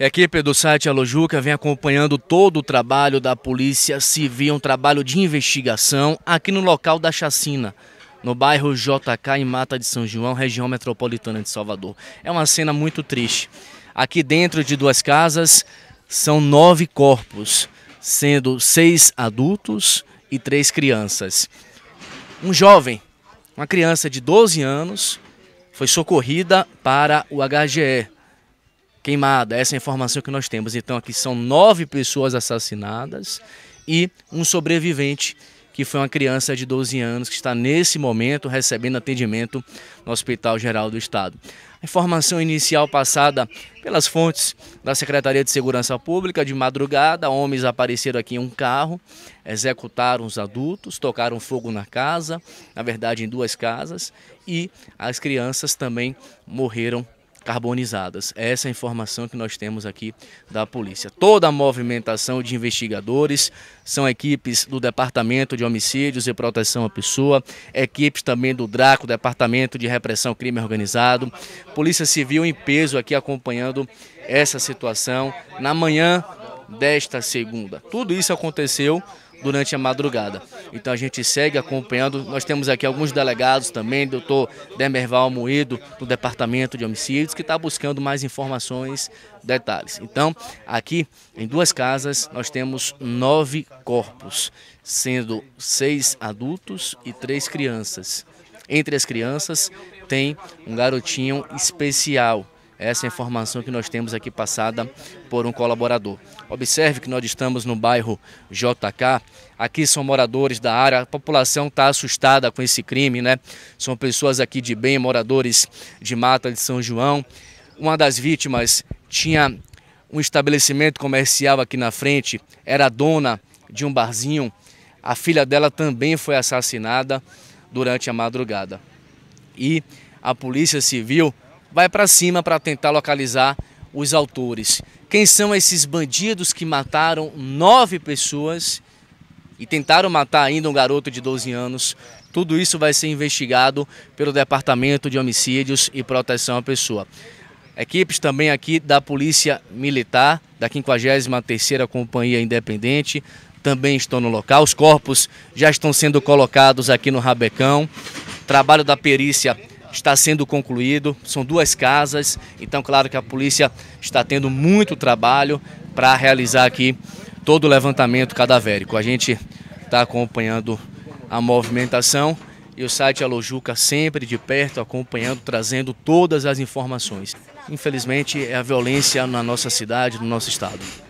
A equipe do site Alojuca vem acompanhando todo o trabalho da Polícia Civil, um trabalho de investigação aqui no local da chacina, no bairro JK, em Mata de São João, região metropolitana de Salvador. É uma cena muito triste. Aqui dentro de duas casas são nove corpos, sendo seis adultos e três crianças. Um jovem, uma criança de 12 anos, foi socorrida para o HGE queimada. Essa é a informação que nós temos. Então aqui são nove pessoas assassinadas e um sobrevivente que foi uma criança de 12 anos que está nesse momento recebendo atendimento no Hospital Geral do Estado. A informação inicial passada pelas fontes da Secretaria de Segurança Pública, de madrugada, homens apareceram aqui em um carro, executaram os adultos, tocaram fogo na casa, na verdade em duas casas, e as crianças também morreram carbonizadas. Essa é a informação que nós temos aqui da polícia. Toda a movimentação de investigadores são equipes do Departamento de Homicídios e Proteção à Pessoa, equipes também do DRACO, Departamento de Repressão ao Crime Organizado, Polícia Civil em peso aqui acompanhando essa situação na manhã desta segunda. Tudo isso aconteceu durante a madrugada. Então a gente segue acompanhando. Nós temos aqui alguns delegados também, doutor Demerval Moído, do Departamento de Homicídios, que está buscando mais informações, detalhes. Então, aqui em duas casas, nós temos nove corpos, sendo seis adultos e três crianças. Entre as crianças tem um garotinho especial essa é a informação que nós temos aqui passada por um colaborador. Observe que nós estamos no bairro JK. Aqui são moradores da área. A população está assustada com esse crime, né? São pessoas aqui de bem, moradores de Mata de São João. Uma das vítimas tinha um estabelecimento comercial aqui na frente, era dona de um barzinho. A filha dela também foi assassinada durante a madrugada. E a Polícia Civil vai para cima para tentar localizar os autores. Quem são esses bandidos que mataram nove pessoas e tentaram matar ainda um garoto de 12 anos? Tudo isso vai ser investigado pelo Departamento de Homicídios e Proteção à Pessoa. Equipes também aqui da Polícia Militar, da 53ª Companhia Independente, também estão no local. Os corpos já estão sendo colocados aqui no Rabecão. Trabalho da perícia está sendo concluído, são duas casas, então claro que a polícia está tendo muito trabalho para realizar aqui todo o levantamento cadavérico. A gente está acompanhando a movimentação e o site Alojuca sempre de perto, acompanhando, trazendo todas as informações. Infelizmente, é a violência na nossa cidade, no nosso estado.